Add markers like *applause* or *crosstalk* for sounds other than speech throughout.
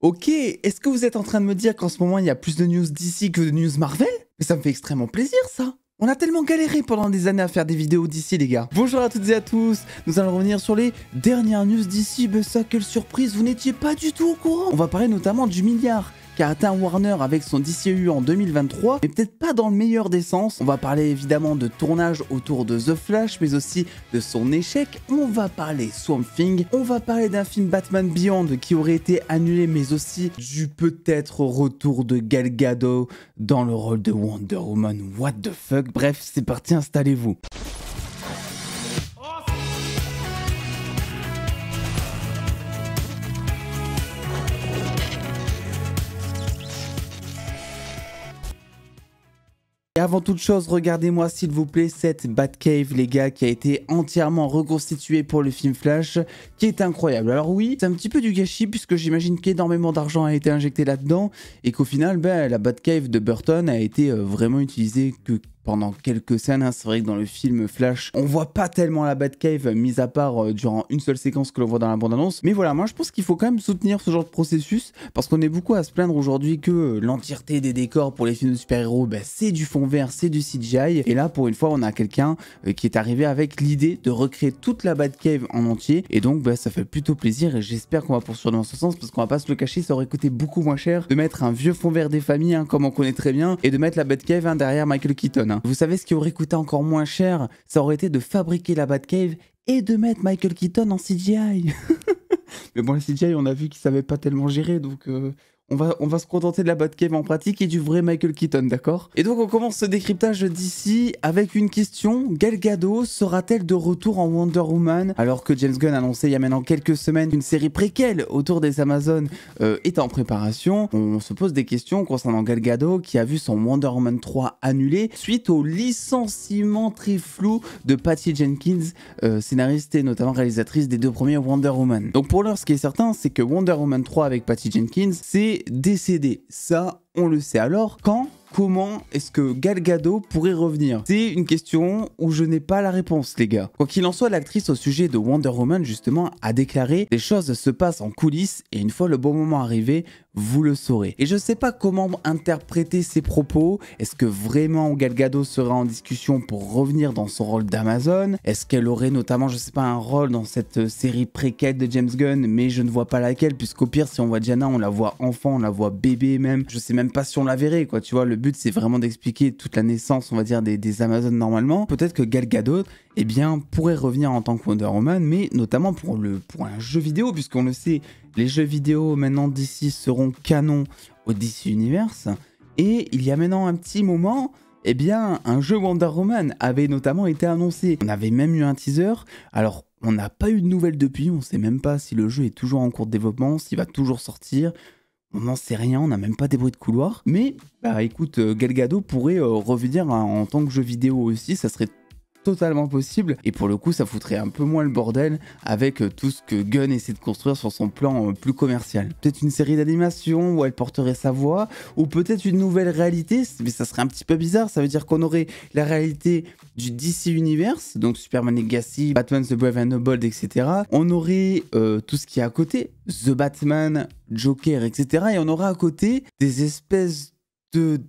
Ok, est-ce que vous êtes en train de me dire qu'en ce moment il y a plus de news d'ici que de news Marvel Mais ça me fait extrêmement plaisir ça on a tellement galéré pendant des années à faire des vidéos d'ici les gars. Bonjour à toutes et à tous, nous allons revenir sur les dernières news d'ici. bah ça, quelle surprise, vous n'étiez pas du tout au courant. On va parler notamment du milliard a atteint Warner avec son DCU en 2023, mais peut-être pas dans le meilleur des sens. On va parler évidemment de tournage autour de The Flash, mais aussi de son échec. On va parler Swamp Thing, on va parler d'un film Batman Beyond qui aurait été annulé, mais aussi du peut-être retour de Gal Gadot dans le rôle de Wonder Woman. What the fuck Bref, c'est parti, installez-vous. Et avant toute chose, regardez-moi s'il vous plaît cette Batcave, les gars, qui a été entièrement reconstituée pour le film Flash, qui est incroyable. Alors oui, c'est un petit peu du gâchis, puisque j'imagine qu'énormément d'argent a été injecté là-dedans, et qu'au final, ben, la Batcave de Burton a été euh, vraiment utilisée que pendant quelques scènes. Hein. C'est vrai que dans le film Flash, on voit pas tellement la Batcave, mis à part euh, durant une seule séquence que l'on voit dans la bande-annonce. Mais voilà, moi je pense qu'il faut quand même soutenir ce genre de processus parce qu'on est beaucoup à se plaindre aujourd'hui que euh, l'entièreté des décors pour les films de super-héros, bah, c'est du fond vert, c'est du CGI. Et là, pour une fois, on a quelqu'un euh, qui est arrivé avec l'idée de recréer toute la Batcave en entier. Et donc, bah, ça fait plutôt plaisir et j'espère qu'on va poursuivre dans ce sens parce qu'on va pas se le cacher, ça aurait coûté beaucoup moins cher de mettre un vieux fond vert des familles, hein, comme on connaît très bien, et de mettre la Batcave cave hein, derrière Michael Keaton. Vous savez ce qui aurait coûté encore moins cher Ça aurait été de fabriquer la Batcave et de mettre Michael Keaton en CGI. *laughs* Mais bon, les CGI, on a vu qu'il savait pas tellement gérer, donc euh, on va, se contenter de la Batcave en pratique et du vrai Michael Keaton, d'accord Et donc on commence ce décryptage d'ici avec une question, Gal Gadot sera-t-elle de retour en Wonder Woman Alors que James Gunn annoncé il y a maintenant quelques semaines qu'une série préquelle autour des Amazones euh, est en préparation, on se pose des questions concernant Gal Gadot qui a vu son Wonder Woman 3 annulé suite au licenciement très flou de Patty Jenkins, euh, scénariste et notamment réalisatrice des deux premiers Wonder Woman. Donc pour l'heure, ce qui est certain, c'est que Wonder Woman 3 avec Patty Jenkins, c'est décédé. Ça, on le sait. Alors, quand Comment est-ce que Galgado pourrait revenir C'est une question où je n'ai pas la réponse, les gars. Quoi qu'il en soit, l'actrice au sujet de Wonder Woman, justement, a déclaré « Les choses se passent en coulisses et une fois le bon moment arrivé, vous le saurez. Et je ne sais pas comment interpréter ces propos. Est-ce que vraiment galgado sera en discussion pour revenir dans son rôle d'Amazon Est-ce qu'elle aurait notamment, je sais pas, un rôle dans cette euh, série préquelle de James Gunn, mais je ne vois pas laquelle, puisqu'au pire, si on voit Diana, on la voit enfant, on la voit bébé même. Je sais même pas si on la verrait, quoi. Tu vois, le but c'est vraiment d'expliquer toute la naissance, on va dire, des, des Amazones normalement. Peut-être que galgado Gadot, eh bien, pourrait revenir en tant que Wonder Woman, mais notamment pour, le, pour un jeu vidéo, puisqu'on le sait, les jeux vidéo maintenant d'ici seront canon au DC Universe. Et il y a maintenant un petit moment, eh bien, un jeu Wonder Woman avait notamment été annoncé. On avait même eu un teaser. Alors, on n'a pas eu de nouvelles depuis. On ne sait même pas si le jeu est toujours en cours de développement, s'il va toujours sortir. On n'en sait rien, on n'a même pas des bruits de couloir. Mais, bah écoute, euh, Galgado pourrait euh, revenir hein, en tant que jeu vidéo aussi. Ça serait totalement possible. Et pour le coup, ça foutrait un peu moins le bordel avec euh, tout ce que Gunn essaie de construire sur son plan euh, plus commercial. Peut-être une série d'animation où elle porterait sa voix, ou peut-être une nouvelle réalité, mais ça serait un petit peu bizarre. Ça veut dire qu'on aurait la réalité du DC Universe, donc Superman Legacy, Batman The Brave and the Bold, etc. On aurait euh, tout ce qui est à côté, The Batman, Joker, etc. Et on aura à côté des espèces de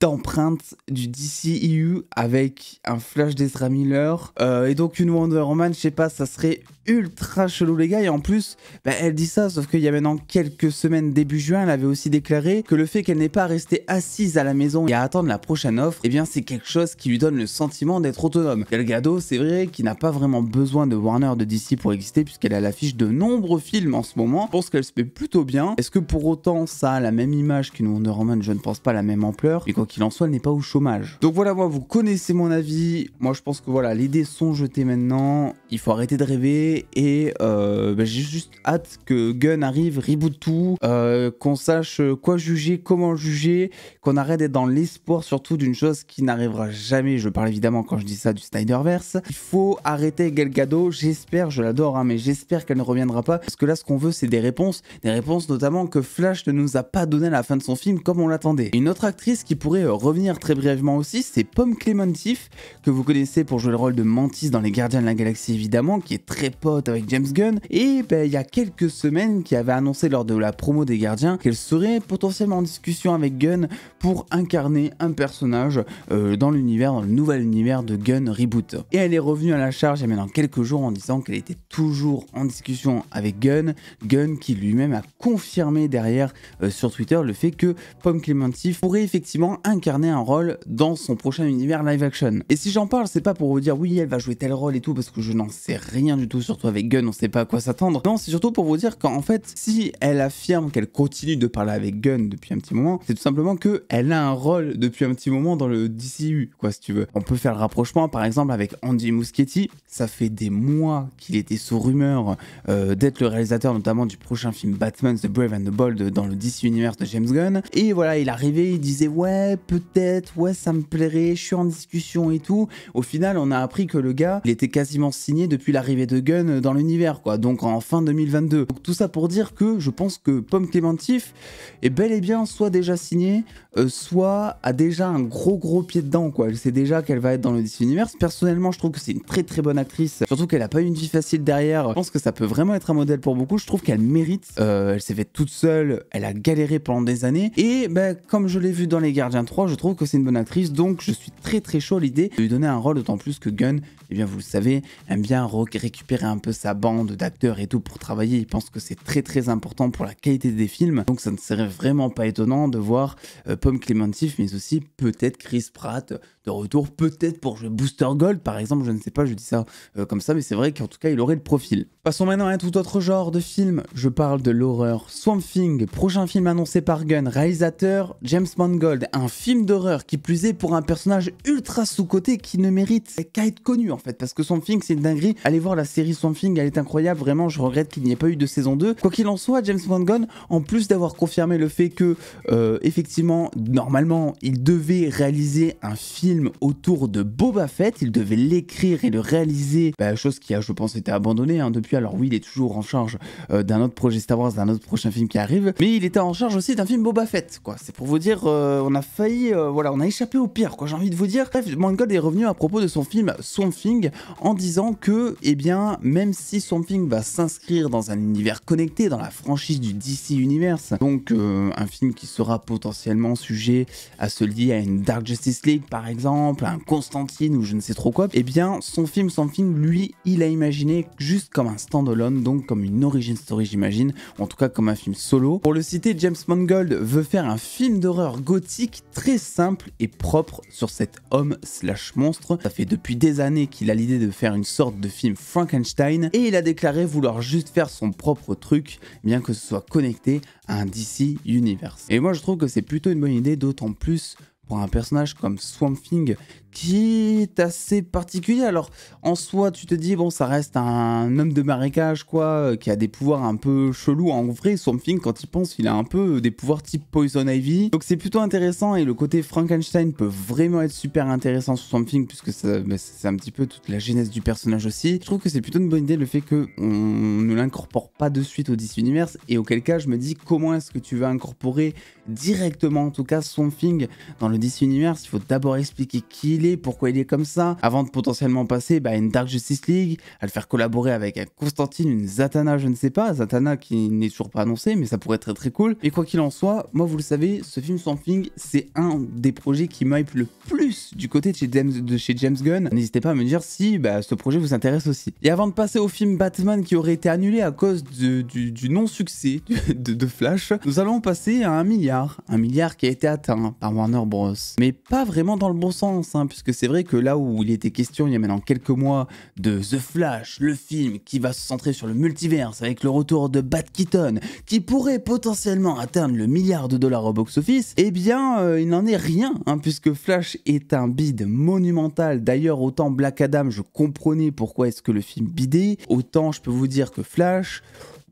d'empreinte du DCEU avec un flash d'Ezra Miller euh, et donc une Wonder Woman, je sais pas, ça serait ultra chelou les gars et en plus bah, elle dit ça sauf qu'il y a maintenant quelques semaines début juin elle avait aussi déclaré que le fait qu'elle n'ait pas resté assise à la maison et à attendre la prochaine offre eh bien c'est quelque chose qui lui donne le sentiment d'être autonome. Delgado c'est vrai qu'il n'a pas vraiment besoin de Warner de DC e pour exister puisqu'elle a l'affiche de nombreux films en ce moment, je pense qu'elle se fait plutôt bien. Est-ce que pour autant ça a la même image qu'une Wonder Woman Je ne pense pas la même ampleur qu'il en soit, elle n'est pas au chômage. Donc voilà, moi, vous connaissez mon avis. Moi, je pense que voilà, les dés sont jetés maintenant. Il faut arrêter de rêver. Et euh, bah, j'ai juste hâte que Gun arrive, reboot tout, euh, qu'on sache quoi juger, comment juger, qu'on arrête d'être dans l'espoir surtout d'une chose qui n'arrivera jamais. Je parle évidemment quand je dis ça du Snyderverse. Il faut arrêter Gal J'espère, je l'adore, hein, mais j'espère qu'elle ne reviendra pas. Parce que là, ce qu'on veut, c'est des réponses. Des réponses notamment que Flash ne nous a pas donné à la fin de son film comme on l'attendait. Une autre actrice qui pourrait euh, revenir très brièvement aussi, c'est Pomme Clémentif, que vous connaissez pour jouer le rôle de Mantis dans Les Gardiens de la Galaxie évidemment, qui est très pote avec James Gunn, et ben, il y a quelques semaines qui avait annoncé lors de la promo des Gardiens qu'elle serait potentiellement en discussion avec Gunn pour incarner un personnage euh, dans l'univers, dans le nouvel univers de Gunn Reboot. Et elle est revenue à la charge il y a maintenant quelques jours en disant qu'elle était toujours en discussion avec Gunn, Gunn qui lui-même a confirmé derrière euh, sur Twitter le fait que Pomme Clémentif pourrait effectivement incarner un rôle dans son prochain univers live action. Et si j'en parle, c'est pas pour vous dire oui, elle va jouer tel rôle et tout, parce que je n'en sais rien du tout, surtout avec Gunn, on sait pas à quoi s'attendre. Non, c'est surtout pour vous dire qu'en fait, si elle affirme qu'elle continue de parler avec Gunn depuis un petit moment, c'est tout simplement que elle a un rôle depuis un petit moment dans le DCU, quoi, si tu veux. On peut faire le rapprochement, par exemple, avec Andy Muschietti. Ça fait des mois qu'il était sous rumeur euh, d'être le réalisateur, notamment du prochain film Batman The Brave and the Bold dans le DC Universe de James Gunn. Et voilà, il arrivait, il disait ouais, peut-être, ouais, ça me plairait, je suis en discussion et tout. Au final, on a appris que le gars, il était quasiment signé depuis l'arrivée de Gunn dans l'univers, quoi. Donc en fin 2022. Donc, tout ça pour dire que je pense que Pomme Clémentif est bel et bien soit déjà signée, euh, soit a déjà un gros gros pied dedans, quoi. Elle sait déjà qu'elle va être dans le Disney Universe. Personnellement, je trouve que c'est une très très bonne actrice. Surtout qu'elle a pas eu une vie facile derrière. Je pense que ça peut vraiment être un modèle pour beaucoup. Je trouve qu'elle mérite. Euh, elle s'est faite toute seule. Elle a galéré pendant des années. Et ben, comme je l'ai vu dans Les Gardiens je trouve que c'est une bonne actrice, donc je suis très très chaud à l'idée de lui donner un rôle, d'autant plus que Gunn, et eh bien vous le savez, aime bien récupérer un peu sa bande d'acteurs et tout pour travailler, il pense que c'est très très important pour la qualité des films, donc ça ne serait vraiment pas étonnant de voir euh, Pomme Clémentif, mais aussi peut-être Chris Pratt de retour, peut-être pour jouer Booster Gold par exemple, je ne sais pas, je dis ça euh, comme ça, mais c'est vrai qu'en tout cas il aurait le profil. Passons maintenant à un tout autre genre de film, je parle de l'horreur Swamp Thing, prochain film annoncé par Gunn, réalisateur James Mangold, un film d'horreur, qui plus est pour un personnage ultra sous-côté qui ne mérite qu'à être connu en fait, parce que Swamp Thing c'est une dinguerie. Allez voir la série Swamp Thing, elle est incroyable, vraiment je regrette qu'il n'y ait pas eu de saison 2. Quoi qu'il en soit, James Wangon, en plus d'avoir confirmé le fait que, euh, effectivement, normalement, il devait réaliser un film autour de Boba Fett, il devait l'écrire et le réaliser, bah, chose qui a, je pense, été abandonnée hein, depuis. Alors oui, il est toujours en charge euh, d'un autre projet Star Wars, d'un autre prochain film qui arrive, mais il était en charge aussi d'un film Boba Fett, quoi. C'est pour vous dire, euh, on a fait euh, voilà, on a échappé au pire, quoi, j'ai envie de vous dire. Bref, Mangold est revenu à propos de son film Swamp Thing en disant que, eh bien, même si Swamp Thing va s'inscrire dans un univers connecté, dans la franchise du DC Universe, donc euh, un film qui sera potentiellement sujet à se lier à une Dark Justice League par exemple, à un Constantine ou je ne sais trop quoi, eh bien, son film Swamp lui, il a imaginé juste comme un standalone, donc comme une origin story, j'imagine, en tout cas comme un film solo. Pour le citer, James Mangold veut faire un film d'horreur gothique très simple et propre sur cet homme slash monstre. Ça fait depuis des années qu'il a l'idée de faire une sorte de film Frankenstein et il a déclaré vouloir juste faire son propre truc, bien que ce soit connecté à un DC Universe. Et moi je trouve que c'est plutôt une bonne idée, d'autant plus pour un personnage comme Swamp Thing qui est assez particulier. Alors, en soi, tu te dis, bon, ça reste un homme de marécage, quoi, euh, qui a des pouvoirs un peu chelous. En vrai, Something, quand il pense, il a un peu des pouvoirs type Poison Ivy. Donc, c'est plutôt intéressant et le côté Frankenstein peut vraiment être super intéressant sur Something, puisque bah, c'est un petit peu toute la genèse du personnage aussi. Je trouve que c'est plutôt une bonne idée le fait que on ne l'incorpore pas de suite au DC Universe, et auquel cas, je me dis, comment est-ce que tu vas incorporer directement, en tout cas, Something dans le DC Universe Il faut d'abord expliquer qui il est, pourquoi il est comme ça, avant de potentiellement passer bah, à une Dark Justice League, à le faire collaborer avec un Constantine, une Zatanna, je ne sais pas, Zatanna qui n'est toujours pas annoncée, mais ça pourrait être très très cool. Et quoi qu'il en soit, moi vous le savez, ce film Something, c'est un des projets qui m'hype le plus du côté de chez James, de chez James Gunn. N'hésitez pas à me dire si bah, ce projet vous intéresse aussi. Et avant de passer au film Batman qui aurait été annulé à cause du, non-succès de, de Flash, nous allons passer à un milliard. Un milliard qui a été atteint par Warner Bros. Mais pas vraiment dans le bon sens, hein, puisque c'est vrai que là où il était question il y a maintenant quelques mois de The Flash, le film qui va se centrer sur le multiverse avec le retour de Bat Keaton, qui pourrait potentiellement atteindre le milliard de dollars au box-office, eh bien euh, il n'en est rien, hein, puisque Flash est un bide monumental. D'ailleurs, autant Black Adam, je comprenais pourquoi est-ce que le film bidait, autant je peux vous dire que Flash...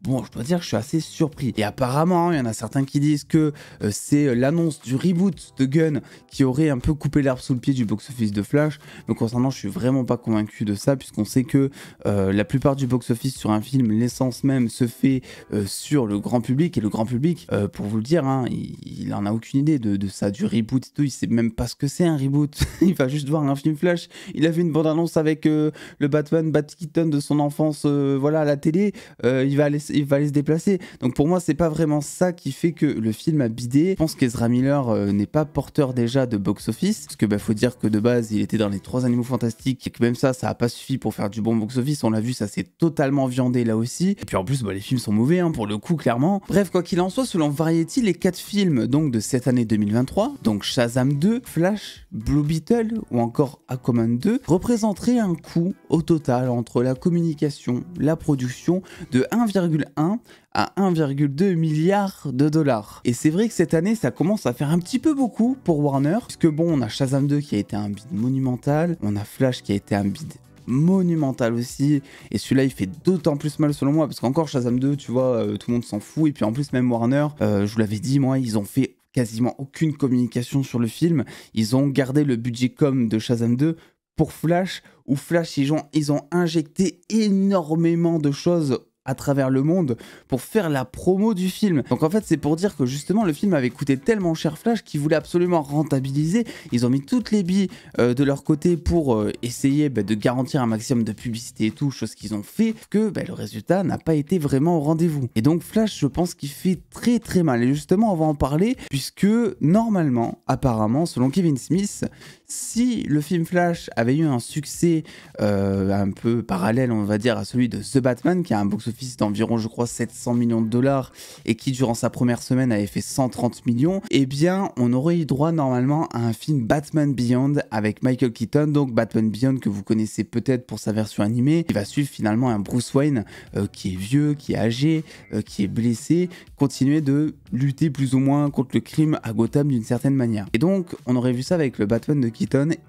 Bon, je dois dire que je suis assez surpris. Et apparemment, il y en a certains qui disent que euh, c'est euh, l'annonce du reboot de Gun qui aurait un peu coupé l'herbe sous le pied du box-office de Flash. Mais concernant, je suis vraiment pas convaincu de ça, puisqu'on sait que euh, la plupart du box-office sur un film, l'essence même, se fait sur le grand public. Et le grand public, pour vous le dire, hein, il, en a aucune idée de, ça, du reboot et tout. Il sait même pas ce que c'est un reboot. *laughs* il va juste voir un film Flash. Il a vu une bande-annonce avec le Batman, Bat de son enfance, voilà, à la télé. il va aller il va se déplacer. Donc pour moi, c'est pas vraiment ça qui fait que le film a bidé. Je pense qu'Ezra Miller euh, n'est pas porteur déjà de box-office, parce que bah, faut dire que de base, il était dans les trois animaux fantastiques et que même ça, ça a pas suffi pour faire du bon box-office. On l'a vu, ça s'est totalement viandé là aussi. Et puis en plus, bah, les films sont mauvais hein, pour le coup, clairement. Bref, quoi qu'il en soit, selon Variety, les quatre films donc de cette année 2023, donc Shazam 2, Flash, Blue Beetle ou encore Aquaman 2, représenteraient un coût au total entre la communication, la production de 1,5 1 à 1,2 milliard de dollars. Et c'est vrai que cette année, ça commence à faire un petit peu beaucoup pour Warner, puisque bon, on a Shazam 2 qui a été un bid monumental, on a Flash qui a été un bid monumental aussi. Et celui-là, il fait d'autant plus mal selon moi, parce qu'encore Shazam 2, tu vois, euh, tout le monde s'en fout. Et puis en plus, même Warner, euh, je vous l'avais dit, moi, ils ont fait quasiment aucune communication sur le film. Ils ont gardé le budget com de Shazam 2 pour Flash, où Flash, ils ont, ils ont injecté énormément de choses à travers le monde pour faire la promo du film. Donc en fait, c'est pour dire que justement le film avait coûté tellement cher Flash qu'ils voulaient absolument rentabiliser. Ils ont mis toutes les billes euh, de leur côté pour euh, essayer bah, de garantir un maximum de publicité et tout, chose qu'ils ont fait, que bah, le résultat n'a pas été vraiment au rendez-vous. Et donc Flash, je pense qu'il fait très très mal. Et justement, on va en parler puisque normalement, apparemment, selon Kevin Smith, si le film Flash avait eu un succès euh, un peu parallèle, on va dire, à celui de The Batman, qui a un box-office d'environ, je crois, 700 millions de dollars, et qui, durant sa première semaine, avait fait 130 millions, eh bien, on aurait eu droit normalement à un film Batman Beyond avec Michael Keaton, donc Batman Beyond que vous connaissez peut-être pour sa version animée, qui va suivre finalement un Bruce Wayne euh, qui est vieux, qui est âgé, euh, qui est blessé, continuer de lutter plus ou moins contre le crime à Gotham d'une certaine manière. Et donc, on aurait vu ça avec le Batman de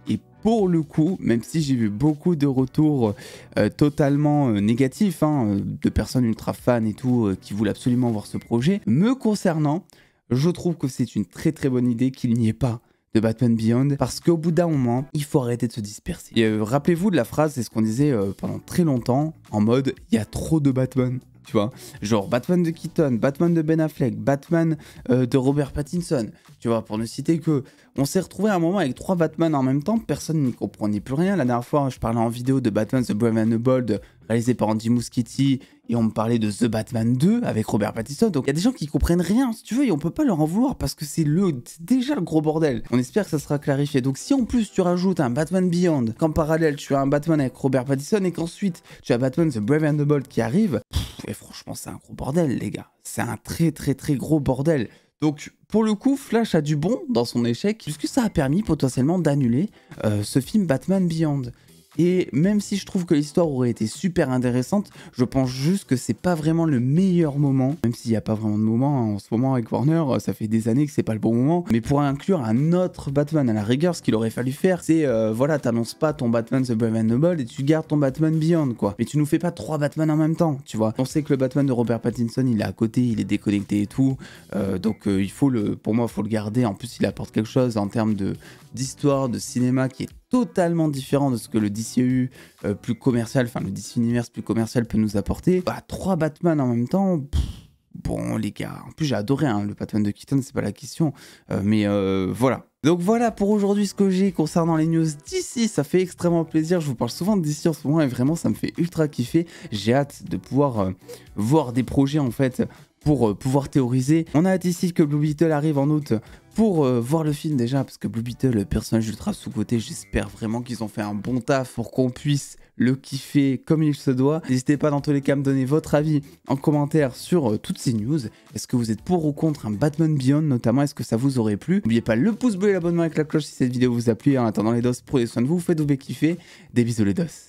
et pour le coup, même si j'ai vu beaucoup de retours euh, totalement euh, négatifs, hein, euh, de personnes ultra fans et tout, qui voulaient absolument voir ce projet, me concernant, je trouve que c'est une très très bonne idée qu'il n'y ait pas de Batman Beyond, parce qu'au bout d'un moment, il faut arrêter de se disperser. Et Rappelez-vous de la phrase, c'est ce qu'on disait pendant très longtemps, en mode, il y a trop de Batman tu Genre Batman de Keaton, Batman de Ben Affleck, Batman euh, de Robert Pattinson, tu vois, pour ne citer que. On s'est retrouvé à un moment avec trois Batman en même temps, personne n'y comprenait plus rien. La dernière fois, je parlais en vidéo de Batman The Brave and the Bold, réalisé par Andy Muschietti, et on me parlait de The Batman 2 avec Robert Pattinson. Donc il y a des gens qui comprennent rien, si tu veux, et on peut pas leur en vouloir parce que c'est le déjà le gros bordel. On espère que ça sera clarifié. Donc si en plus tu rajoutes un Batman Beyond, qu'en parallèle tu as un Batman avec Robert Pattinson et qu'ensuite tu as Batman The Brave and the Bold qui arrive, eh, franchement c'est un gros bordel les gars. C'est un très très très gros bordel. Donc pour le coup, Flash a du bon dans son échec, puisque ça a permis potentiellement d'annuler euh, ce film Batman Beyond. Et même si je trouve que l'histoire aurait été super intéressante, je pense juste que c'est pas vraiment le meilleur moment. Même s'il n'y a pas vraiment de moment hein, en ce moment avec Warner, euh, ça fait des années que c'est pas le bon moment. Mais pour inclure un autre Batman à la rigueur, ce qu'il aurait fallu faire, c'est euh, voilà, t'annonces pas ton Batman The the Noble et tu gardes ton Batman Beyond quoi. Mais tu nous fais pas trois Batman en même temps, tu vois. On sait que le Batman de Robert Pattinson, il est à côté, il est déconnecté et tout. Euh, donc il faut le, pour moi, faut le garder. En plus, il apporte quelque chose en termes de d'histoire, de cinéma qui est totalement différent de ce que le DCU euh, plus commercial, enfin le DC Universe plus commercial peut nous apporter. Bah, trois Batman en même temps, bon les gars, en plus j'ai adoré hein, le Batman de Keaton, c'est pas la question, euh, mais euh, voilà. Donc voilà pour aujourd'hui ce que j'ai concernant les news DC, ça fait extrêmement plaisir, je vous parle souvent DC en ce moment et vraiment ça me fait ultra kiffer, j'ai hâte de pouvoir voir des projets en fait pour pouvoir théoriser. On a hâte ici que Blue Beetle arrive en août pour euh, voir le film déjà, parce que Blue Beetle, le personnage ultra sous-côté, j'espère vraiment qu'ils ont fait un bon taf pour qu'on puisse le kiffer comme il se doit. N'hésitez pas dans tous les cas à me donner votre avis en commentaire sur euh, toutes ces news. Est-ce que vous êtes pour ou contre un Batman Beyond notamment Est-ce que ça vous aurait plu N'oubliez pas le pouce bleu et l'abonnement avec la cloche si cette vidéo vous a plu. En attendant les dos, prenez soin de vous, faites-vous kiffer. Des bisous les dos.